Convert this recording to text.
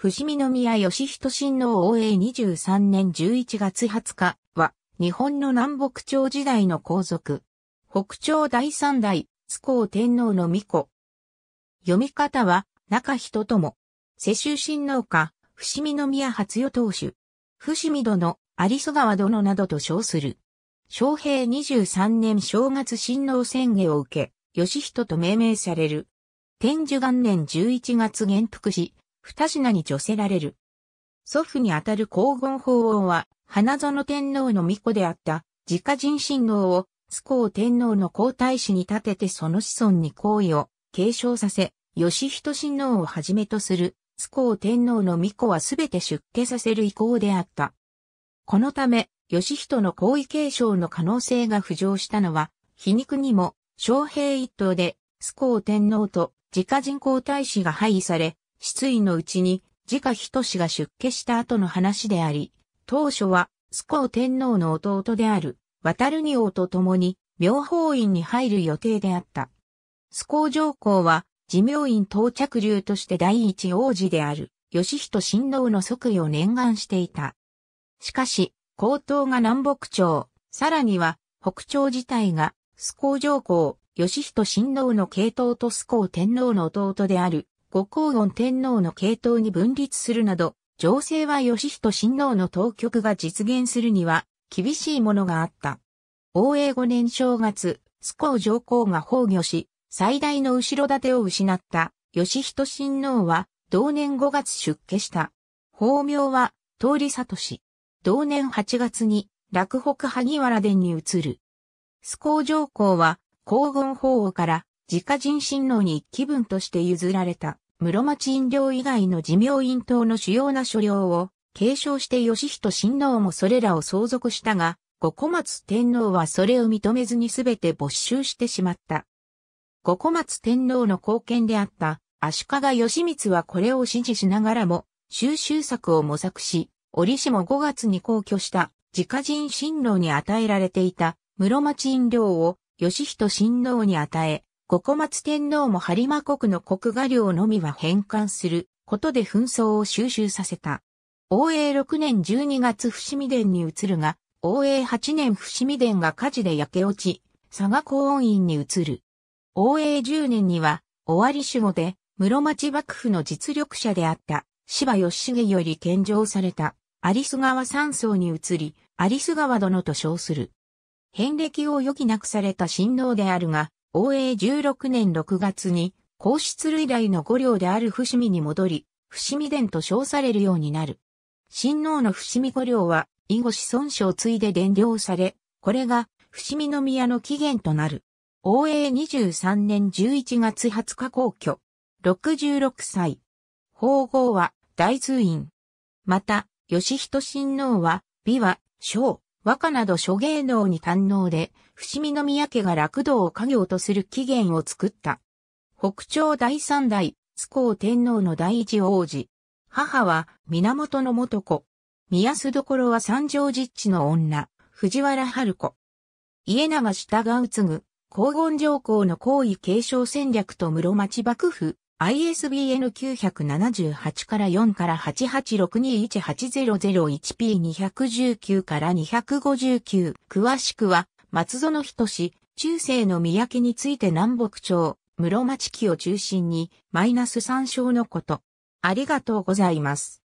伏見宮義人親王王永23年11月20日は、日本の南北朝時代の皇族。北朝第三代、津公天皇の御子。読み方は、中人とも。世襲親王か、伏見宮初与当主。伏見殿、有曽川殿などと称する。昭平23年正月親王宣言を受け、義人と命名される。天寿元年11月元服し、二品に除せられる。祖父にあたる黄金法王は、花園天皇の御子であった、自家人親王を、須コ天皇の皇太子に立ててその子孫に皇位を継承させ、義人親王をはじめとする、須コ天皇の御子はすべて出家させる意向であった。このため、義人の皇位継承の可能性が浮上したのは、皮肉にも、昌平一党で、須コ天皇と自家人皇太子が廃位され、失意のうちに、自家仁が出家した後の話であり、当初は、スコー天皇の弟である、渡る二王と共に、妙法院に入る予定であった。スコー上皇は、寺明院到着流として第一王子である、義人親王の即位を念願していた。しかし、皇統が南北朝、さらには、北朝自体が、スコー上皇、義人親王の系統とスコー天皇の弟である、五光恩天皇の系統に分立するなど、情勢は義人親王の当局が実現するには、厳しいものがあった。応永五年正月、須皇上皇が崩御し、最大の後ろ盾を失った、義人親王は、同年5月出家した。法名は、通り里氏。同年8月に、落北萩原殿に移る。須皇上皇は、皇軍法王から、自家人親王に一気分として譲られた、室町院領以外の寺明院等の主要な所領を継承して義人親王もそれらを相続したが、五小松天皇はそれを認めずにすべて没収してしまった。五小松天皇の貢献であった足利義満はこれを支持しながらも収集策を模索し、折しも5月に皇居した自家人親王に与えられていた室町院領を義人親王に与え、五小松天皇も播磨国の国画領のみは返還することで紛争を収集させた。応永六年十二月伏見殿に移るが、応永八年伏見殿が火事で焼け落ち、佐賀公恩院に移る。応永十年には、尾張守護で、室町幕府の実力者であった、柴義重より献上された、有栖川三層に移り、有栖川殿と称する。返歴を余儀なくされた親皇であるが、応永16年6月に、皇室類来の五領である伏見に戻り、伏見殿と称されるようになる。親王の伏見五領は、以後子孫書を継いで伝領され、これが、伏見宮の起源となる。応永23年11月20日皇居。66歳。法后は、大通院。また、義人親王は、美和、小、和歌など諸芸能に堪能で、伏見宮家が楽道を家業とする起源を作った。北朝第三代、津光天皇の第一王子。母は、源の元子。宮須所は三条実地の女、藤原春子。家長がう継ぐ、黄金上皇の皇位継承戦略と室町幕府、ISBN 978から4から 8862180001P219 から259。詳しくは、松園人志、中世の三宅について南北朝、室町期を中心に、マイナス参照のこと。ありがとうございます。